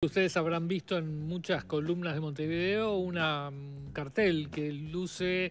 Ustedes habrán visto en muchas columnas de Montevideo un mm, cartel que luce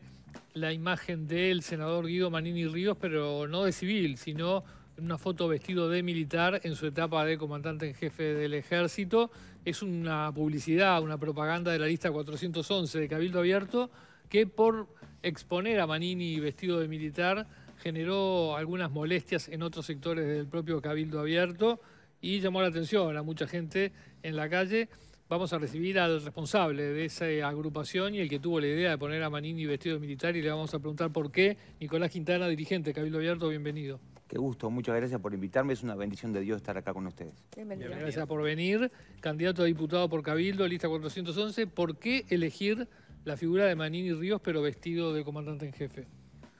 la imagen del senador Guido Manini Ríos, pero no de civil, sino una foto vestido de militar en su etapa de comandante en jefe del ejército. Es una publicidad, una propaganda de la lista 411 de Cabildo Abierto que por exponer a Manini vestido de militar generó algunas molestias en otros sectores del propio Cabildo Abierto y llamó la atención a mucha gente en la calle. Vamos a recibir al responsable de esa eh, agrupación y el que tuvo la idea de poner a Manini vestido de militar y le vamos a preguntar por qué. Nicolás Quintana, dirigente Cabildo Abierto, bienvenido. Qué gusto, muchas gracias por invitarme, es una bendición de Dios estar acá con ustedes. Bienvenido. Gracias por venir. Candidato a diputado por Cabildo, lista 411, ¿por qué elegir la figura de Manini Ríos pero vestido de comandante en jefe?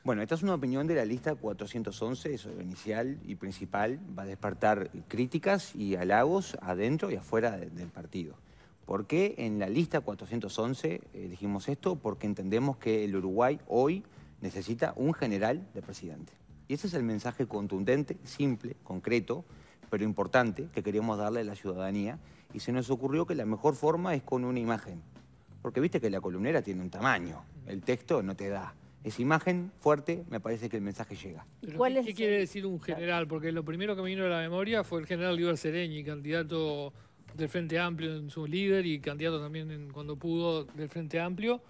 Bueno, esta es una opinión de la lista 411, eso es inicial y principal. Va a despertar críticas y halagos adentro y afuera del partido. ¿Por qué en la lista 411 dijimos esto? Porque entendemos que el Uruguay hoy necesita un general de presidente. Y ese es el mensaje contundente, simple, concreto, pero importante que queríamos darle a la ciudadanía. Y se nos ocurrió que la mejor forma es con una imagen. Porque viste que la columnera tiene un tamaño, el texto no te da es imagen fuerte, me parece que el mensaje llega. ¿Qué, quiere decir un general? Porque lo primero que me vino a la memoria fue el general Líber Sereñi, candidato del Frente Amplio en su líder y candidato también cuando pudo del Frente Amplio.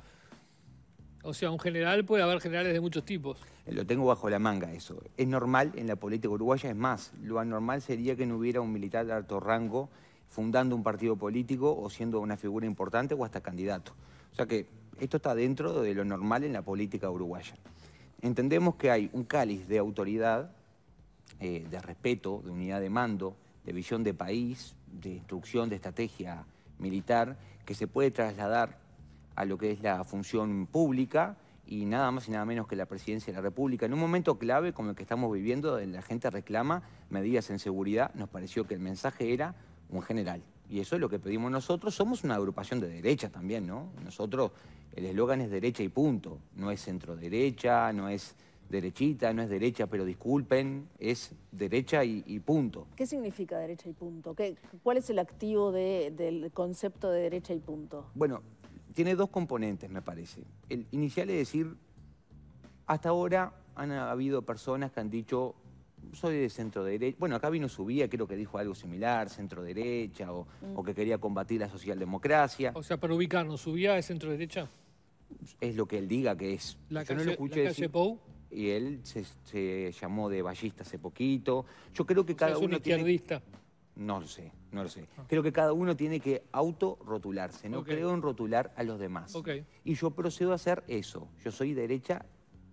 O sea, un general puede haber generales de muchos tipos. Lo tengo bajo la manga eso. Es normal en la política uruguaya, es más, lo anormal sería que no hubiera un militar de alto rango fundando un partido político o siendo una figura importante o hasta candidato. O sea que esto está dentro de lo normal en la política uruguaya. Entendemos que hay un cáliz de autoridad, eh, de respeto, de unidad de mando, de visión de país, de instrucción, de estrategia militar, que se puede trasladar a lo que es la función pública y nada más y nada menos que la presidencia de la República. En un momento clave como el que estamos viviendo, donde la gente reclama medidas en seguridad, nos pareció que el mensaje era un general y eso es lo que pedimos nosotros, somos una agrupación de derecha también, ¿no? Nosotros, el eslogan es derecha y punto, no es centro derecha, no es derechita, no es derecha, pero disculpen, es derecha y, punto. ¿Qué significa derecha y punto? ¿Qué, ¿Cuál es el activo del concepto de derecha y punto? Bueno, tiene dos componentes, me parece. El inicial es decir, hasta ahora han habido personas que han dicho soy de centro derecha. Bueno, acá vino subía, creo que dijo algo similar, centro derecha, mm. o, que quería combatir la socialdemocracia. O sea, para ubicarnos, ¿subía de centro derecha? Es lo que él diga que es. La que no lo escuché Y él se, llamó de ballista hace poquito. Yo creo que cada uno. es uno. Un izquierdista. No lo sé, no lo sé. Ah. Creo que cada uno tiene que autorrotularse. No creo en rotular a los demás. Y yo procedo a hacer eso. Yo soy derecha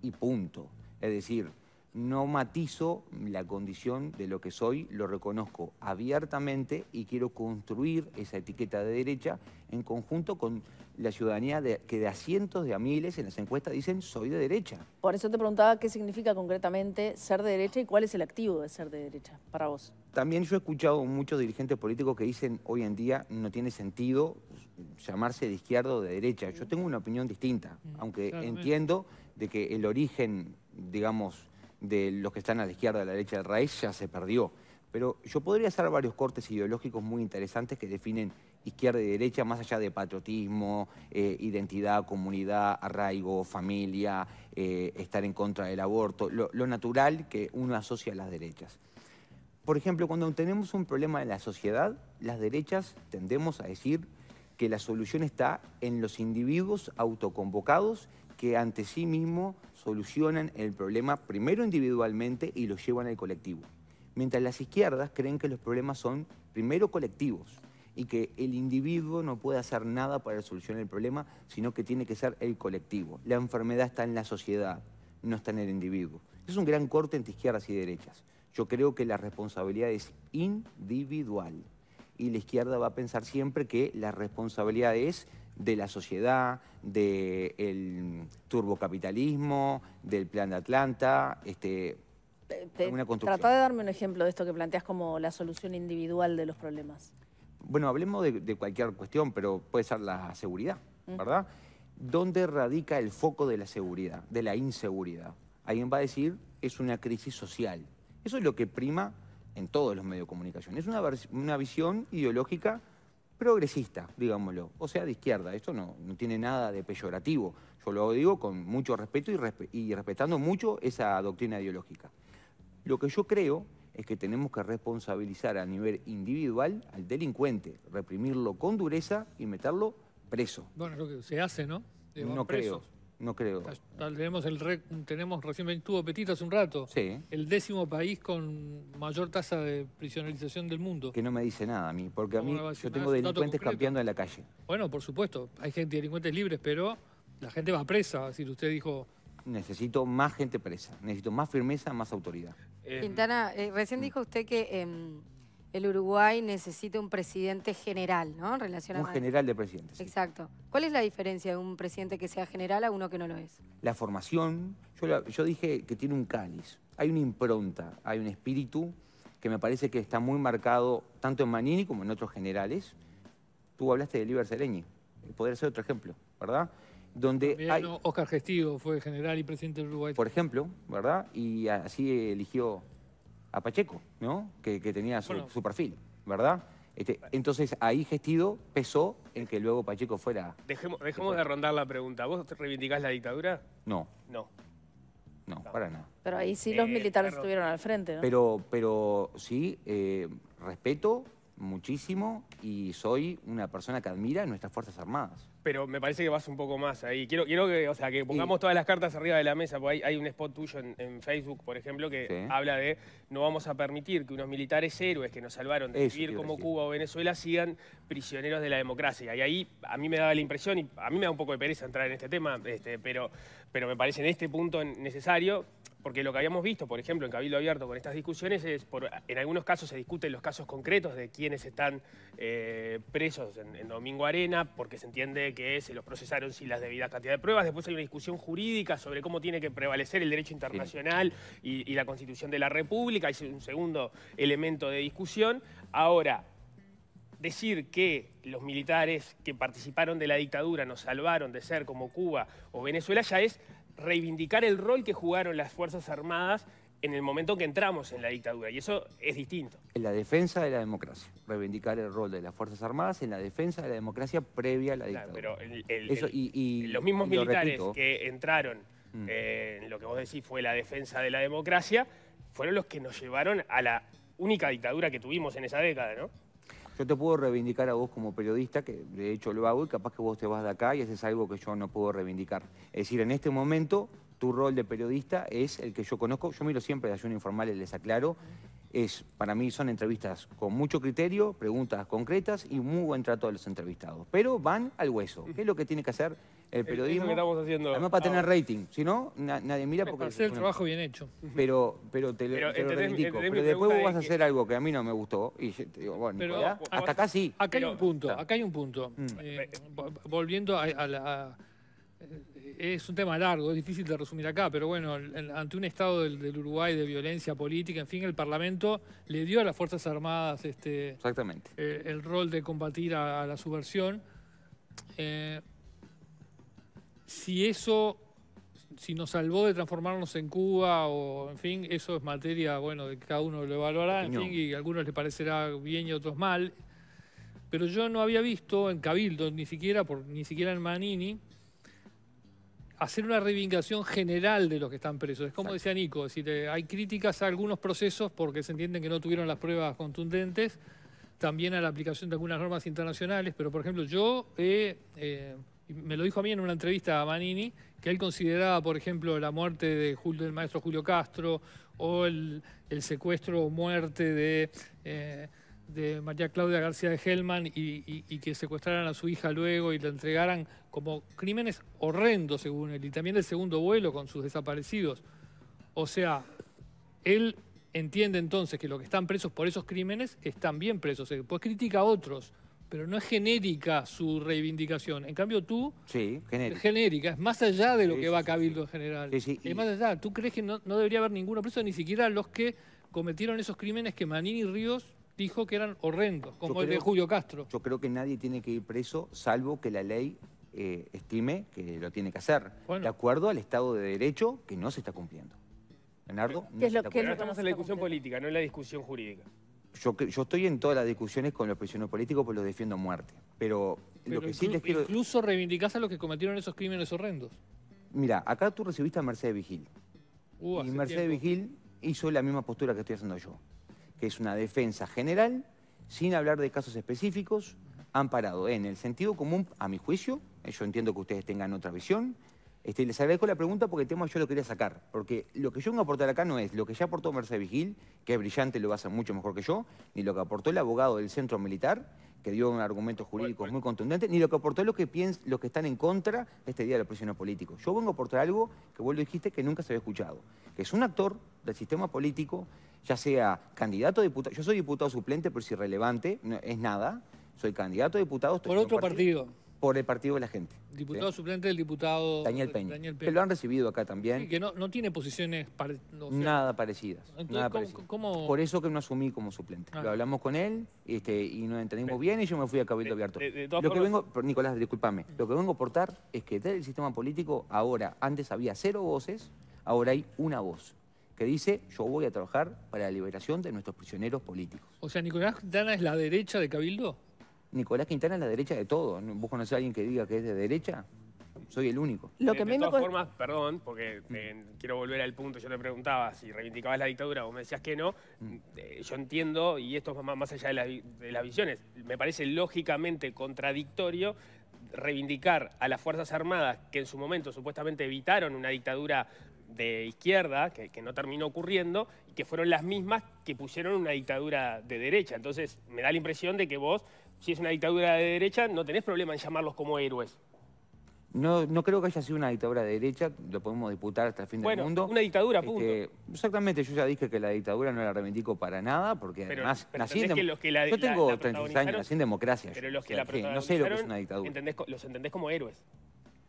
y punto. Es decir, no matizo la condición de lo que soy, lo reconozco abiertamente y quiero construir esa etiqueta de derecha en conjunto con la ciudadanía que de a cientos de a miles en las encuestas dicen soy de derecha. Por eso te preguntaba qué significa concretamente ser de derecha y cuál es el activo de ser de derecha para vos. También yo he escuchado muchos dirigentes políticos que dicen hoy en día no tiene sentido llamarse de izquierda o de derecha. Yo tengo una opinión distinta, mm. aunque entiendo de que el origen, digamos, de los que están a la izquierda, a la derecha, del raíz, ya se perdió. Pero yo podría hacer varios cortes ideológicos muy interesantes que definen izquierda y derecha, más allá de patriotismo, eh, identidad, comunidad, arraigo, familia, eh, estar en contra del aborto, lo, natural que uno asocia a las derechas. Por ejemplo, cuando tenemos un problema en la sociedad, las derechas tendemos a decir que la solución está en los individuos autoconvocados que ante sí mismo solucionan el problema primero individualmente y lo llevan al colectivo. Mientras las izquierdas creen que los problemas son primero colectivos y que el individuo no puede hacer nada para solucionar el problema, sino que tiene que ser el colectivo. La enfermedad está en la sociedad, no está en el individuo. Es un gran corte entre izquierdas y derechas. Yo creo que la responsabilidad es individual y la izquierda va a pensar siempre que la responsabilidad es de la sociedad, del turbocapitalismo, del plan de Atlanta, este, de darme un ejemplo de esto que planteas como la solución individual de los problemas. Bueno, hablemos de, cualquier cuestión, pero puede ser la seguridad, mm. ¿verdad? ¿Dónde radica el foco de la seguridad, de la inseguridad? Alguien va a decir, es una crisis social. Eso es lo que prima en todos los medios de comunicación. Es una, una visión ideológica progresista, digámoslo, o sea, de izquierda. Esto no, tiene nada de peyorativo. Yo lo digo con mucho respeto y, y respetando mucho esa doctrina ideológica. Lo que yo creo es que tenemos que responsabilizar a nivel individual al delincuente, reprimirlo con dureza y meterlo preso. Bueno, lo que se hace, ¿no? no creo. No creo. Tenemos, el tenemos recién estuvo petito hace un rato. Sí. El décimo país con mayor tasa de prisionalización del mundo. Que no me dice nada a mí, porque a mí yo tengo delincuentes campeando en la calle. Bueno, por supuesto, hay gente delincuentes libres, pero la gente va presa. así decir, usted dijo. Necesito más gente presa, necesito más firmeza, más autoridad. Quintana, eh, recién mm. dijo usted que. Em, el Uruguay necesita un presidente general, ¿no? un general de presidentes. Exacto. ¿Cuál es la diferencia de un presidente que sea general a uno que no lo es? La formación. Yo, dije que tiene un cáliz. Hay una impronta, hay un espíritu que me parece que está muy marcado tanto en Manini como en otros generales. Tú hablaste de Liber Sereñi. Poder ser otro ejemplo, ¿verdad? Donde hay... Oscar Gestido fue general y presidente del Uruguay. Por ejemplo, ¿verdad? Y así eligió a Pacheco, ¿no? Que, tenía su, perfil, ¿verdad? Este, entonces ahí Gestido pesó en que luego Pacheco fuera... dejemos dejemos de rondar la pregunta. ¿Vos reivindicás la dictadura? No. No. No, para nada. Pero ahí sí los eh, militares estuvieron al frente, ¿no? Pero, pero sí, eh, respeto muchísimo y soy una persona que admira nuestras Fuerzas Armadas pero me parece que vas un poco más ahí. Quiero, quiero que, o sea, que pongamos todas las cartas arriba de la mesa, porque hay, un spot tuyo en, Facebook, por ejemplo, que habla de no vamos a permitir que unos militares héroes que nos salvaron de vivir como Cuba o Venezuela sigan prisioneros de la democracia. Y ahí a mí me daba la impresión, y a mí me da un poco de pereza entrar en este tema, este, pero, pero me parece en este punto necesario porque lo que habíamos visto, por ejemplo, en Cabildo Abierto con estas discusiones es, por, en algunos casos se discuten los casos concretos de quienes están eh, presos en, Domingo Arena, porque se entiende que se los procesaron sin las debidas cantidad de pruebas. Después hay una discusión jurídica sobre cómo tiene que prevalecer el derecho internacional y, y la Constitución de la República. Es un segundo elemento de discusión. Ahora, decir que los militares que participaron de la dictadura nos salvaron de ser como Cuba o Venezuela ya es reivindicar el rol que jugaron las Fuerzas Armadas en el momento que entramos en la dictadura, y eso es distinto. En la defensa de la democracia, reivindicar el rol de las Fuerzas Armadas en la defensa de la democracia previa a la dictadura. pero los mismos militares que entraron mm. eh, en lo que vos decís fue la defensa de la democracia, fueron los que nos llevaron a la única dictadura que tuvimos en esa década, ¿no? Yo te puedo reivindicar a vos como periodista, que de hecho lo hago, y capaz que vos te vas de acá y haces algo que yo no puedo reivindicar. Es decir, en este momento tu rol de periodista es el que yo conozco. Yo miro siempre de ayuno informal, les aclaro, es, para mí son entrevistas con mucho criterio, preguntas concretas y muy buen trato de los entrevistados. Pero van al hueso, ¿Qué es lo que tiene que hacer el periodismo. haciendo además para tener rating, si no, nadie mira porque... Hacer el trabajo bien hecho. Pero, pero te, lo reivindico. Pero después vos vas a hacer algo que a mí no me gustó y yo te digo, bueno, hasta acá sí. Acá hay un punto, acá hay un punto. Mm. Eh, volviendo a, la es un tema largo, es difícil de resumir acá, pero bueno, ante un estado del, Uruguay de violencia política, en fin, el Parlamento le dio a las Fuerzas Armadas este, Exactamente. Eh, el rol de combatir a, la subversión. Eh, si eso, si nos salvó de transformarnos en Cuba o, en fin, eso es materia, bueno, de que cada uno lo evaluará, en fin, y a algunos le parecerá bien y a otros mal. Pero yo no había visto en Cabildo, ni siquiera, por, ni siquiera en Manini, hacer una reivindicación general de los que están presos. Es como decía Nico, es eh, hay críticas a algunos procesos porque se entienden que no tuvieron las pruebas contundentes, también a la aplicación de algunas normas internacionales, pero por ejemplo yo, eh, eh, me lo dijo a mí en una entrevista a Manini, que él consideraba, por ejemplo, la muerte del maestro Julio Castro o el, secuestro o muerte de de María Claudia García de Hellman y, que secuestraran a su hija luego y la entregaran como crímenes horrendos, según él, y también del segundo vuelo con sus desaparecidos. O sea, él entiende entonces que los que están presos por esos crímenes están bien presos. pues critica a otros, pero no es genérica su reivindicación. En cambio tú, sí, genérica. es genérica, es más allá de lo que va a Cabildo en general. Y... Es más allá, tú crees que no, no debería haber ninguno preso, ni siquiera los que cometieron esos crímenes que Manini Ríos dijo que eran horrendos, como el de Julio Castro. Yo creo que nadie tiene que ir preso, salvo que la ley eh, estime que lo tiene que hacer, de acuerdo al Estado de Derecho que no se está cumpliendo. Leonardo, no es que estamos en la discusión política, no en la discusión jurídica. Yo, yo estoy en todas las discusiones con los prisioneros políticos porque los defiendo a muerte. Pero, lo que sí les quiero... Incluso reivindicás a los que cometieron esos crímenes horrendos. Mira, acá tú recibiste a Mercedes Vigil. Uh, y Mercedes Vigil hizo la misma postura que estoy haciendo yo que es una defensa general, sin hablar de casos específicos, han parado en el sentido común, a mi juicio, eh, yo entiendo que ustedes tengan otra visión, este, les agradezco la pregunta porque el tema yo lo quería sacar, porque lo que yo voy a aportar acá no es lo que ya aportó Mercedes Vigil, que es brillante, lo va mucho mejor que yo, ni lo que aportó el abogado del centro militar, que dio un argumento jurídico muy contundente, ni lo que aportó lo que, piens los que están en contra de este día de los prisioneros políticos. Yo vengo a aportar algo que vos lo dijiste que nunca se había escuchado, que es un actor del sistema político, ya sea candidato a diputado, yo soy diputado suplente, pero es irrelevante, es nada, soy candidato a diputado... Por otro partido por el partido de la gente. Diputado suplente del diputado Daniel Peña, Daniel Que lo han recibido acá también. que no, no, tiene posiciones nada parecidas. nada Por eso que no asumí como suplente. Ah. Lo hablamos con él este, y nos entendimos bien y yo me fui a Cabildo Abierto. lo que vengo, Nicolás, discúlpame, lo que vengo a aportar es que desde el sistema político ahora, antes había cero voces, ahora hay una voz que dice yo voy a trabajar para la liberación de nuestros prisioneros políticos. O sea, Nicolás Dana es la derecha de Cabildo. Nicolás Quintana es la derecha de todo. ¿Vos conocés a alguien que diga que es de derecha? Soy el único. Lo que de, todas formas, perdón, porque mm. eh, quiero volver al punto. Yo te preguntaba si reivindicabas la dictadura, o me decías que no. Mm. Eh, yo entiendo, y esto es más, allá de, las visiones, me parece lógicamente contradictorio reivindicar a las Fuerzas Armadas que en su momento supuestamente evitaron una dictadura de izquierda, que, que, no terminó ocurriendo, y que fueron las mismas que pusieron una dictadura de derecha. Entonces, me da la impresión de que vos si es una dictadura de derecha, no tenés problema en llamarlos como héroes. No, no creo que haya sido una dictadura de derecha, lo podemos disputar hasta el fin del mundo. una dictadura, punto. exactamente, yo ya dije que la dictadura no la reivindico para nada, porque además naciendo. Yo tengo años, nací en democracia. Pero los que la No sé lo es una dictadura. Entendés, los entendés como héroes.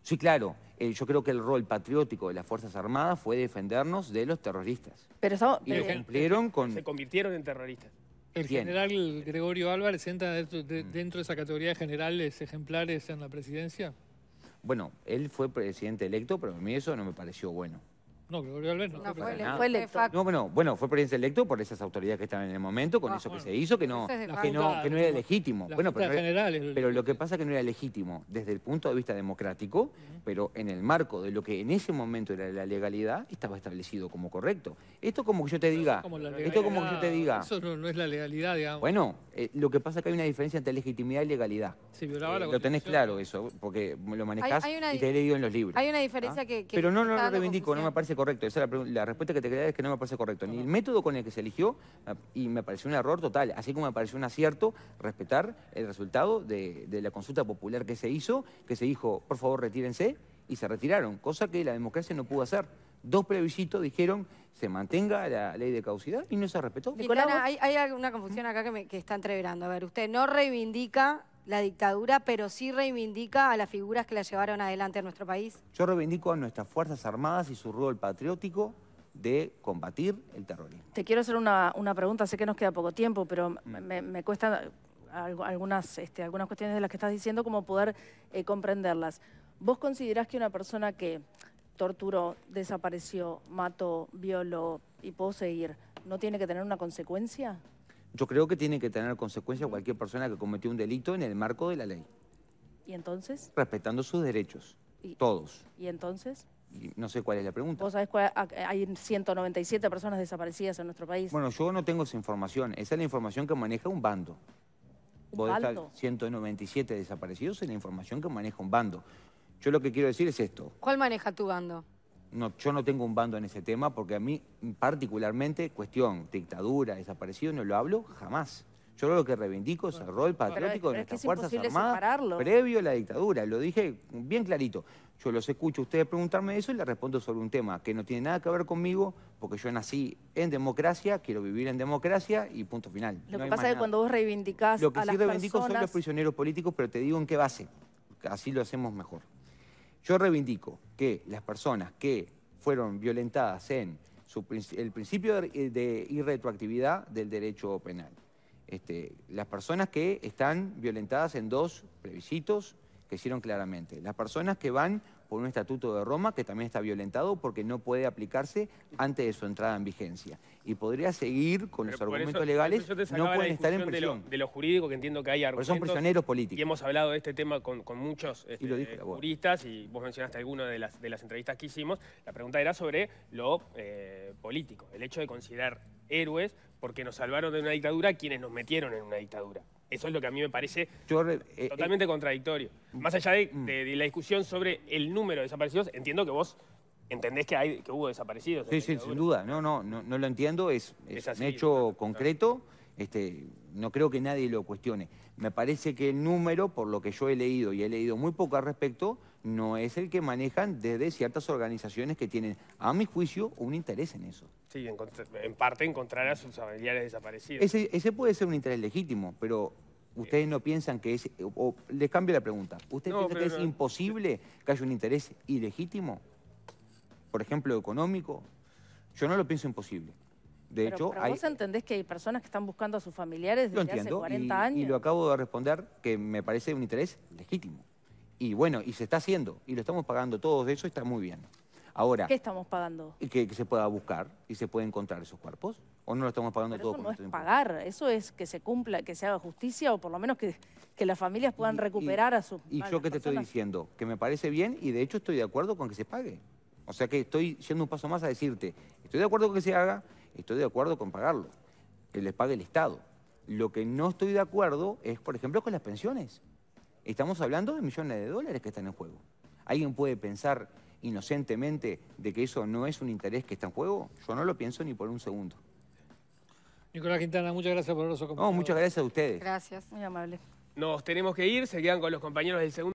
Sí, claro. Eh, yo creo que el rol patriótico de las Fuerzas Armadas fue defendernos de los terroristas. Pero eso, lo eh, cumplieron con... Se convirtieron en terroristas. El general Gregorio Álvarez entra mm. dentro de, esa categoría de generales ejemplares en la presidencia. Bueno, él fue presidente electo, pero a mí eso no me pareció bueno. No, Gregorio a No, no fue, No, bueno, bueno, fue el electo por esas autoridades que están en el momento, con ah, eso que se hizo, que no, no, era legítimo. Bueno, pero, pero lo que pasa es que no era legítimo desde el punto de vista democrático, pero en el marco de lo que en ese momento era la legalidad, estaba establecido como correcto. Esto como que yo te diga, esto como que yo te diga. Eso no, es la legalidad, digamos. Bueno, eh, lo que pasa es que hay una diferencia entre legitimidad y legalidad. Eh, lo tenés claro eso, porque lo manejás y te he leído en los libros. Hay una diferencia que, Pero no lo reivindico, no me parece correcto. Esa la, respuesta que te queda es que no me parece correcto. Ni el método con el que se eligió ah, y me pareció un error total. Así como me pareció un acierto respetar el resultado de, la consulta popular que se hizo, que se dijo, por favor, retírense, y se retiraron, cosa que la democracia no pudo hacer dos plebiscitos dijeron se mantenga la ley de causidad y no se respetó. hay, hay, alguna confusión acá que, que está entreverando. A ver, usted no reivindica la dictadura, pero sí reivindica a las figuras que la llevaron adelante en nuestro país. Yo reivindico a nuestras Fuerzas Armadas y su rol patriótico de combatir el terrorismo. Te quiero hacer una, pregunta, sé que nos queda poco tiempo, pero me, me, cuesta algunas, este, algunas cuestiones de las que estás diciendo como poder eh, comprenderlas. ¿Vos considerás que una persona que torturó, desapareció, mató, violó y pudo seguir, no tiene que tener una consecuencia? Yo creo que tiene que tener consecuencia cualquier persona que cometió un delito en el marco de la ley. ¿Y entonces? Respetando sus derechos, todos. ¿Y entonces? no sé cuál es la pregunta. ¿Vos sabés cuál? Hay 197 personas desaparecidas en nuestro país. Bueno, yo no tengo esa información. Esa es la información que maneja un bando. ¿Un bando? 197 desaparecidos es la información que maneja un bando. Yo lo que quiero decir es esto. ¿Cuál maneja tu bando? no, yo no tengo un bando en ese tema porque a mí particularmente, cuestión dictadura, desaparecido, no lo hablo jamás. Yo lo que reivindico es el rol patriótico de nuestras Fuerzas Armadas previo a la dictadura. Lo dije bien clarito. Yo los escucho a ustedes preguntarme eso y les respondo sobre un tema que no tiene nada que ver conmigo, porque yo nací en democracia, quiero vivir en democracia y punto final. Lo que pasa es que cuando vos reivindicás lo que sí reivindico son los prisioneros políticos, pero te digo en qué base. Así lo hacemos mejor. Yo reivindico que las personas que fueron violentadas en el principio eh, de, irretroactividad del derecho penal, este, las personas que están violentadas en dos plebiscitos que hicieron claramente, las personas que van por un estatuto de Roma que también está violentado porque no puede aplicarse antes de su entrada en vigencia. Y podría seguir con los argumentos legales, no pueden estar en prisión. De lo, jurídico que entiendo que hay argumentos. Pero son prisioneros políticos. Y hemos hablado de este tema con, muchos y este, juristas y vos mencionaste alguna de las, de las entrevistas que hicimos. La pregunta era sobre lo eh, político, el hecho de considerar héroes porque nos salvaron de una dictadura quienes nos metieron en una dictadura. Eso es lo que a mí me parece eh, eh, totalmente contradictorio. Más allá mm. de, la discusión sobre el número de desaparecidos, entiendo que vos entendés que, hay, que hubo desaparecidos. Sí, sí, sin duda. No, no, no, lo entiendo. Es, un hecho concreto. Este, no creo que nadie lo cuestione. Me parece que el número, por lo que yo he leído y he leído muy poco al respecto, no es el que manejan desde ciertas organizaciones que tienen, a mi juicio, un interés en eso. Sí, en, parte encontrar a sus familiares desaparecidos. Ese, puede ser un interés legítimo, pero ¿Ustedes no piensan que es, o, les cambio la pregunta, ¿ustedes no, que es imposible que haya un interés ilegítimo? Por ejemplo, económico. Yo no lo pienso imposible. De hecho, vos entendés que hay personas que están buscando a sus familiares desde hace 40 años. Y lo acabo de responder que me parece un interés legítimo. Y bueno, y se está haciendo, y lo estamos pagando todos, de eso está muy bien. Ahora, ¿Qué estamos pagando? Que, que se pueda buscar y se pueda encontrar esos cuerpos. ¿O no lo estamos pagando todo? Eso no es pagar, eso es que se cumpla, que se haga justicia o por lo menos que, que las familias puedan recuperar a sus Y yo qué te estoy diciendo, que me parece bien y de hecho estoy de acuerdo con que se pague. O sea que estoy yendo un paso más a decirte, estoy de acuerdo con que se haga, estoy de acuerdo con pagarlo, que les pague el Estado. Lo que no estoy de acuerdo es, por ejemplo, con las pensiones. Estamos hablando de millones de dólares que están en juego. ¿Alguien puede pensar inocentemente de que eso no es un interés que está en juego? Yo no lo pienso ni por un segundo. Nicolás Quintana, muchas gracias por los comentarios. muchas gracias a ustedes. Gracias, muy amable. Nos tenemos que ir, se quedan con los compañeros del segundo.